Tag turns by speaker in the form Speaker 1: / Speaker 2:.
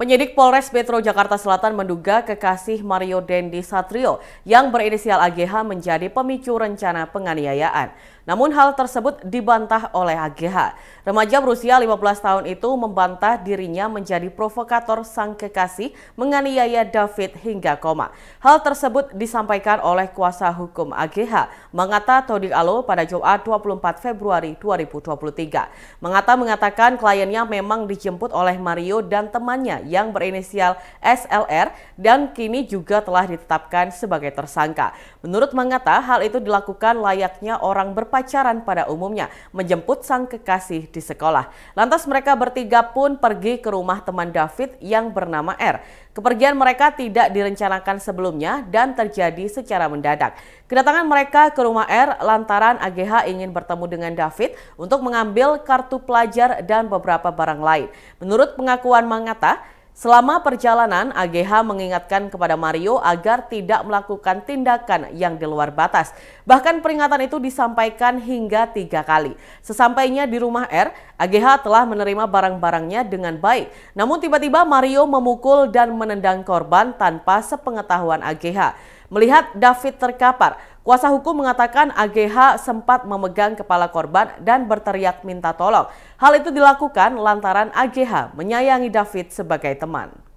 Speaker 1: Penyidik Polres Metro Jakarta Selatan menduga kekasih Mario Dendi Satrio yang berinisial AGH menjadi pemicu rencana penganiayaan. Namun hal tersebut dibantah oleh AGH. Remaja berusia 15 tahun itu membantah dirinya menjadi provokator sang kekasih menganiaya David hingga koma. Hal tersebut disampaikan oleh kuasa hukum AGH, Mangata Todik Alo pada Jumat 24 Februari 2023. Mangata mengatakan kliennya memang dijemput oleh Mario dan temannya yang berinisial SLR dan kini juga telah ditetapkan sebagai tersangka. Menurut Mangata, hal itu dilakukan layaknya orang berpacaran pada umumnya, menjemput sang kekasih di sekolah. Lantas mereka bertiga pun pergi ke rumah teman David yang bernama R. Kepergian mereka tidak direncanakan sebelumnya dan terjadi secara mendadak. Kedatangan mereka ke rumah R lantaran AGH ingin bertemu dengan David untuk mengambil kartu pelajar dan beberapa barang lain. Menurut pengakuan Mangata, Selama perjalanan, AGH mengingatkan kepada Mario agar tidak melakukan tindakan yang di luar batas. Bahkan peringatan itu disampaikan hingga tiga kali. Sesampainya di rumah R, AGH telah menerima barang-barangnya dengan baik. Namun tiba-tiba Mario memukul dan menendang korban tanpa sepengetahuan AGH. Melihat David terkapar, kuasa hukum mengatakan AGH sempat memegang kepala korban dan berteriak minta tolong. Hal itu dilakukan lantaran AGH menyayangi David sebagai teman.